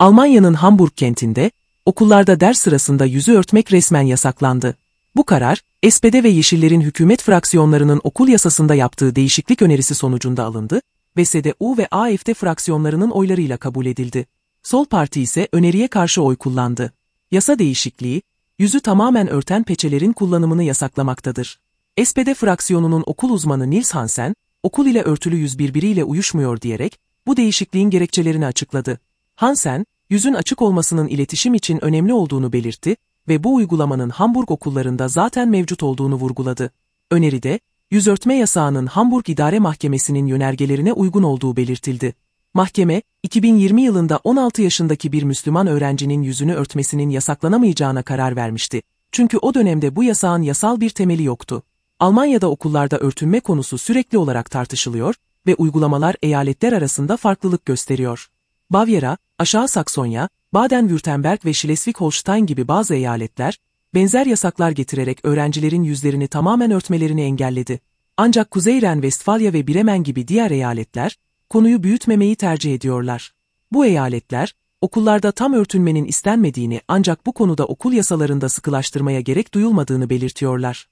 Almanya'nın Hamburg kentinde, okullarda ders sırasında yüzü örtmek resmen yasaklandı. Bu karar, SPD ve Yeşillerin hükümet fraksiyonlarının okul yasasında yaptığı değişiklik önerisi sonucunda alındı ve CDU ve AFD fraksiyonlarının oylarıyla kabul edildi. Sol Parti ise öneriye karşı oy kullandı. Yasa değişikliği, yüzü tamamen örten peçelerin kullanımını yasaklamaktadır. SPD fraksiyonunun okul uzmanı Nils Hansen, okul ile örtülü yüz birbiriyle uyuşmuyor diyerek, bu değişikliğin gerekçelerini açıkladı. Hansen, yüzün açık olmasının iletişim için önemli olduğunu belirtti ve bu uygulamanın Hamburg okullarında zaten mevcut olduğunu vurguladı. Öneride, örtme yasağının Hamburg İdare Mahkemesi'nin yönergelerine uygun olduğu belirtildi. Mahkeme, 2020 yılında 16 yaşındaki bir Müslüman öğrencinin yüzünü örtmesinin yasaklanamayacağına karar vermişti. Çünkü o dönemde bu yasağın yasal bir temeli yoktu. Almanya'da okullarda örtünme konusu sürekli olarak tartışılıyor ve uygulamalar eyaletler arasında farklılık gösteriyor. Bavyera, Aşağı Saksonya, Baden-Württemberg ve Schleswig-Holstein gibi bazı eyaletler, benzer yasaklar getirerek öğrencilerin yüzlerini tamamen örtmelerini engelledi. Ancak Kuzey Ren-Vestfalya ve Bremen gibi diğer eyaletler, konuyu büyütmemeyi tercih ediyorlar. Bu eyaletler, okullarda tam örtünmenin istenmediğini ancak bu konuda okul yasalarında sıkılaştırmaya gerek duyulmadığını belirtiyorlar.